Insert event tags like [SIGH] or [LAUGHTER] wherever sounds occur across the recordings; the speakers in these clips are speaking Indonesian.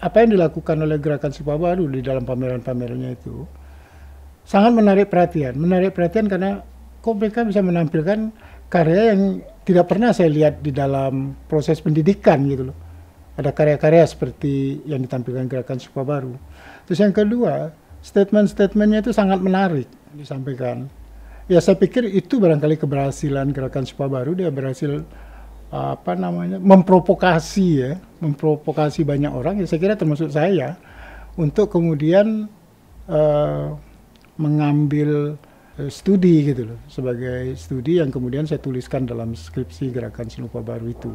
apa yang dilakukan oleh gerakan sipa Baru di dalam pameran-pamerannya itu sangat menarik perhatian. Menarik perhatian karena kok mereka bisa menampilkan karya yang tidak pernah saya lihat di dalam proses pendidikan gitu loh. Ada karya-karya seperti yang ditampilkan gerakan sipa Baru. Terus yang kedua, statement-statementnya itu sangat menarik disampaikan. Ya saya pikir itu barangkali keberhasilan gerakan sipa Baru, dia berhasil apa namanya memprovokasi ya memprovokasi banyak orang ya saya kira termasuk saya ya, untuk kemudian uh, mengambil eh, studi gitu loh sebagai studi yang kemudian saya tuliskan dalam skripsi gerakan Sinupa baru itu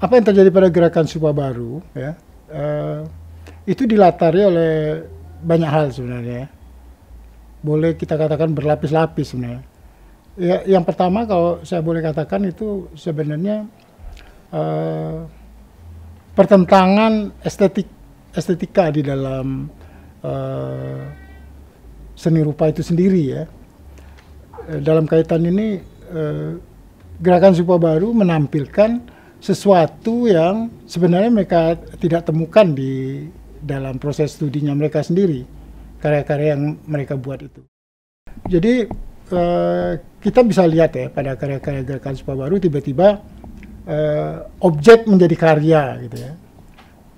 apa yang terjadi pada gerakan Sinupa baru ya uh, itu dilatari oleh banyak hal sebenarnya ya boleh kita katakan berlapis-lapis sebenarnya. Ya, yang pertama kalau saya boleh katakan itu sebenarnya uh, pertentangan estetik estetika di dalam uh, seni rupa itu sendiri ya. Eh, dalam kaitan ini uh, gerakan supa baru menampilkan sesuatu yang sebenarnya mereka tidak temukan di dalam proses studinya mereka sendiri karya-karya yang mereka buat itu. Jadi uh, kita bisa lihat ya pada karya-karya gerakan Sumpah Baru tiba-tiba uh, objek menjadi karya gitu ya.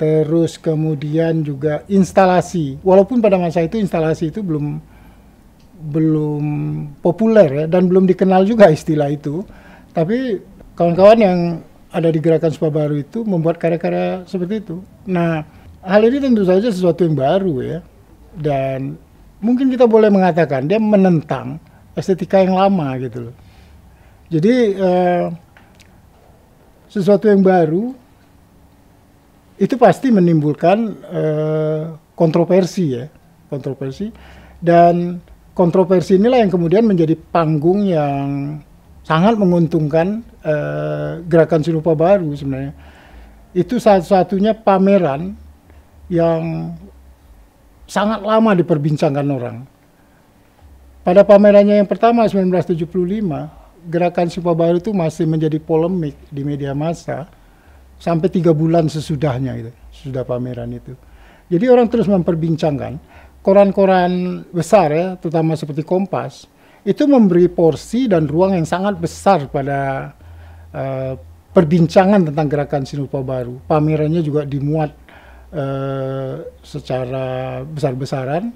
Terus kemudian juga instalasi. Walaupun pada masa itu instalasi itu belum belum populer ya dan belum dikenal juga istilah itu. Tapi kawan-kawan yang ada di gerakan Sumpah Baru itu membuat karya-karya seperti itu. Nah, hal ini tentu saja sesuatu yang baru ya dan mungkin kita boleh mengatakan dia menentang estetika yang lama gitu loh. Jadi uh, sesuatu yang baru itu pasti menimbulkan uh, kontroversi ya, kontroversi dan kontroversi inilah yang kemudian menjadi panggung yang sangat menguntungkan uh, gerakan serupa baru sebenarnya. Itu satu-satunya pameran yang sangat lama diperbincangkan orang. Pada pamerannya yang pertama 1975, gerakan Sumpah Baru itu masih menjadi polemik di media massa sampai tiga bulan sesudahnya itu, sudah pameran itu. Jadi orang terus memperbincangkan koran-koran besar ya, terutama seperti Kompas, itu memberi porsi dan ruang yang sangat besar pada uh, perbincangan tentang gerakan Sinupa Baru. Pamerannya juga dimuat Eh, secara besar-besaran.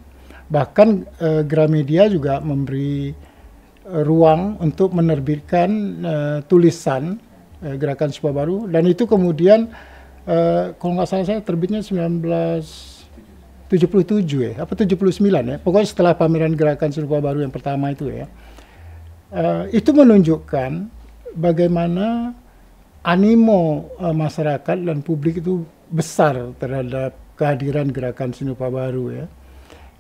Bahkan uh, Gramedia juga memberi uh, ruang untuk menerbitkan uh, tulisan uh, gerakan sebuah baru dan itu kemudian uh, kalau nggak salah saya terbitnya 19 77 ya, apa 79 ya, pokoknya setelah pameran gerakan serupa baru yang pertama itu ya, uh, itu menunjukkan bagaimana animo uh, masyarakat dan publik itu besar terhadap kehadiran gerakan seni Sinopa baru ya.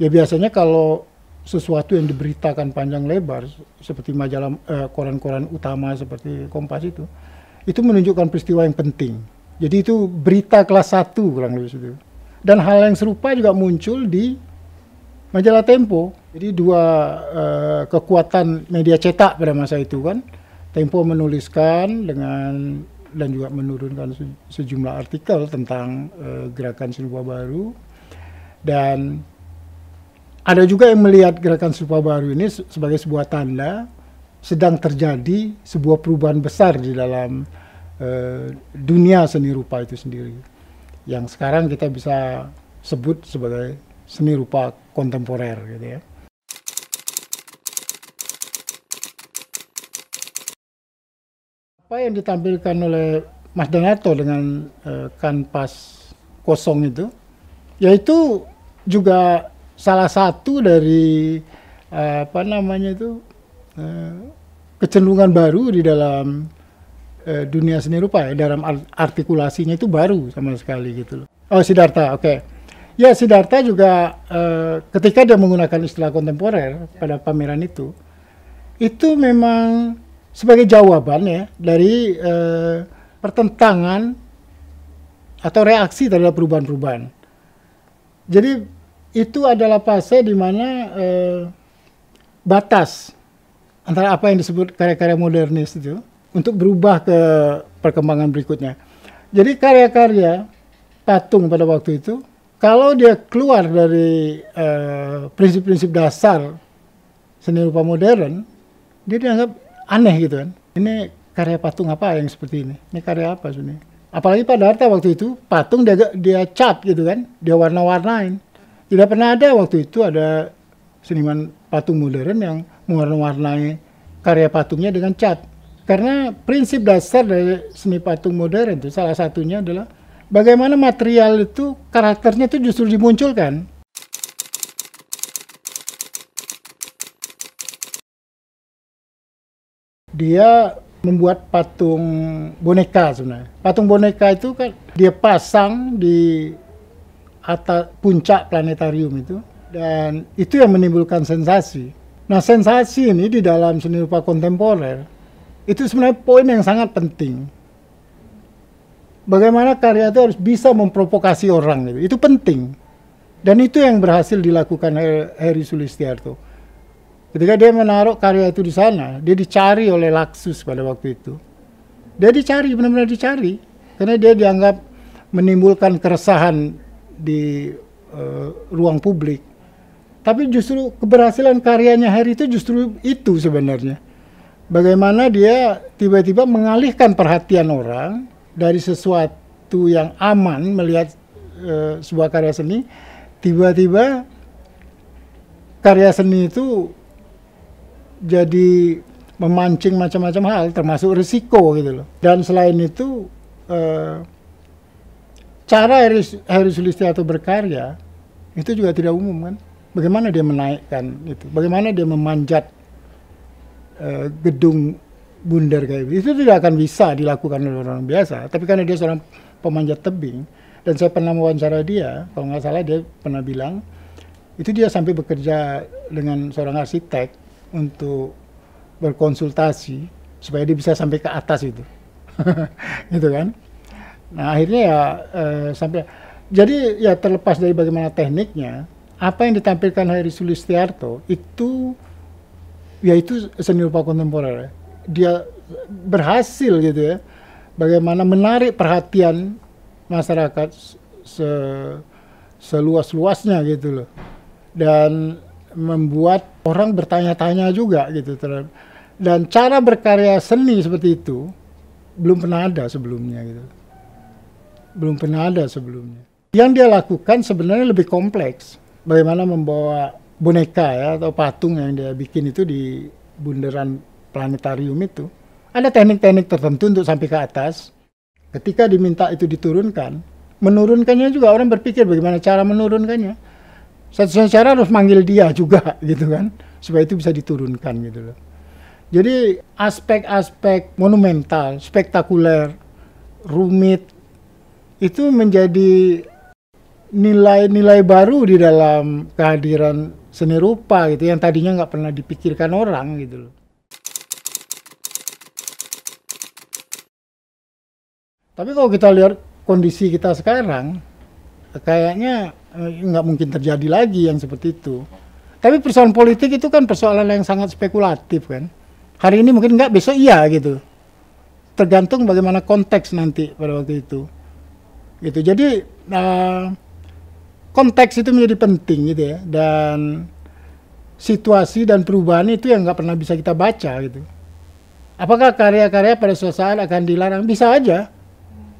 Ya biasanya kalau sesuatu yang diberitakan panjang lebar seperti majalah eh, koran-koran utama seperti Kompas itu itu menunjukkan peristiwa yang penting. Jadi itu berita kelas satu kurang lebih itu. Dan hal yang serupa juga muncul di majalah Tempo. Jadi dua eh, kekuatan media cetak pada masa itu kan Tempo menuliskan dengan dan juga menurunkan sejumlah artikel tentang uh, gerakan serupa baru dan ada juga yang melihat gerakan serupa baru ini sebagai sebuah tanda sedang terjadi sebuah perubahan besar di dalam uh, dunia seni rupa itu sendiri yang sekarang kita bisa sebut sebagai seni rupa kontemporer gitu ya. apa yang ditampilkan oleh Mas Donato dengan uh, kanvas kosong itu, yaitu juga salah satu dari uh, apa namanya itu uh, kecenderungan baru di dalam uh, dunia seni rupa ya dalam artikulasinya itu baru sama sekali gitu loh. Oh Sidarta, oke. Okay. Ya Sidarta juga uh, ketika dia menggunakan istilah kontemporer pada pameran itu, itu memang sebagai jawaban ya dari uh, pertentangan atau reaksi terhadap perubahan-perubahan. Jadi itu adalah fase di mana uh, batas antara apa yang disebut karya-karya modernis itu untuk berubah ke perkembangan berikutnya. Jadi karya-karya patung pada waktu itu kalau dia keluar dari eh, prinsip-prinsip uh, dasar seni rupa modern, dia dianggap aneh gitu kan. Ini karya patung apa yang seperti ini? Ini karya apa sini? Apalagi pada Harta waktu itu patung dia dia cat gitu kan, dia warna-warnain. Tidak pernah ada waktu itu ada seniman patung modern yang mewarna-warnai karya patungnya dengan cat. Karena prinsip dasar dari seni patung modern itu salah satunya adalah bagaimana material itu karakternya itu justru dimunculkan. dia membuat patung boneka sebenarnya. Patung boneka itu kan dia pasang di atas puncak planetarium itu dan itu yang menimbulkan sensasi. Nah, sensasi ini di dalam seni rupa kontemporer itu sebenarnya poin yang sangat penting. Bagaimana karya itu harus bisa memprovokasi orang itu, itu penting. Dan itu yang berhasil dilakukan Heri Sulistiarto. Ketika dia menaruh karya itu di sana, dia dicari oleh Laksus pada waktu itu. Dia dicari, benar-benar dicari. Karena dia dianggap menimbulkan keresahan di uh, ruang publik. Tapi justru keberhasilan karyanya hari itu justru itu sebenarnya. Bagaimana dia tiba-tiba mengalihkan perhatian orang dari sesuatu yang aman melihat uh, sebuah karya seni, tiba-tiba karya seni itu jadi memancing macam-macam hal termasuk risiko gitu loh. Dan selain itu eh, cara Heri, Heris Sulistianto berkarya itu juga tidak umum kan. Bagaimana dia menaikkan itu, bagaimana dia memanjat eh, gedung bundar kayak itu, itu tidak akan bisa dilakukan oleh orang biasa. Tapi karena dia seorang pemanjat tebing dan saya pernah wawancara dia, kalau nggak salah dia pernah bilang itu dia sampai bekerja dengan seorang arsitek untuk berkonsultasi supaya dia bisa sampai ke atas itu [LAUGHS] gitu kan nah akhirnya ya e, sampai jadi ya terlepas dari bagaimana tekniknya apa yang ditampilkan Heri Sulistiarto itu ya itu seni rupa kontemporer dia berhasil gitu ya bagaimana menarik perhatian masyarakat se seluas-luasnya gitu loh dan membuat orang bertanya-tanya juga gitu terhadap dan cara berkarya seni seperti itu belum pernah ada sebelumnya gitu belum pernah ada sebelumnya yang dia lakukan sebenarnya lebih kompleks bagaimana membawa boneka ya atau patung yang dia bikin itu di bundaran planetarium itu ada teknik-teknik tertentu untuk sampai ke atas ketika diminta itu diturunkan menurunkannya juga orang berpikir bagaimana cara menurunkannya satu cara harus manggil dia juga [LAUGHS] gitu kan, supaya itu bisa diturunkan gitu loh. Jadi aspek-aspek monumental, spektakuler, rumit itu menjadi nilai-nilai baru di dalam kehadiran seni rupa gitu yang tadinya nggak pernah dipikirkan orang gitu loh. Tapi kalau kita lihat kondisi kita sekarang, kayaknya Eh, nggak mungkin terjadi lagi yang seperti itu. Tapi persoalan politik itu kan persoalan yang sangat spekulatif kan. Hari ini mungkin nggak, besok iya gitu. Tergantung bagaimana konteks nanti pada waktu itu. Gitu. Jadi uh, konteks itu menjadi penting gitu ya. Dan situasi dan perubahan itu yang nggak pernah bisa kita baca gitu. Apakah karya-karya pada suasana akan dilarang? Bisa aja.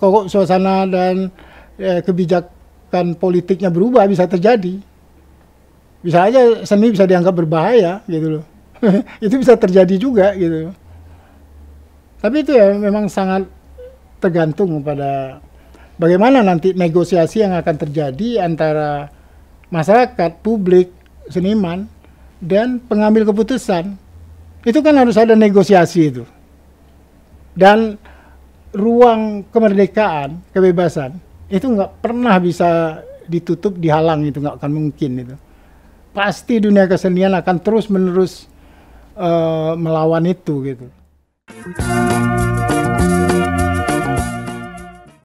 Kok suasana dan eh, kebijak kekuatan politiknya berubah bisa terjadi. Bisa aja seni bisa dianggap berbahaya gitu loh. [LAUGHS] itu bisa terjadi juga gitu. Tapi itu ya memang sangat tergantung pada bagaimana nanti negosiasi yang akan terjadi antara masyarakat, publik, seniman dan pengambil keputusan. Itu kan harus ada negosiasi itu. Dan ruang kemerdekaan, kebebasan itu nggak pernah bisa ditutup dihalang itu nggak akan mungkin itu pasti dunia kesenian akan terus menerus uh, eh, melawan itu gitu.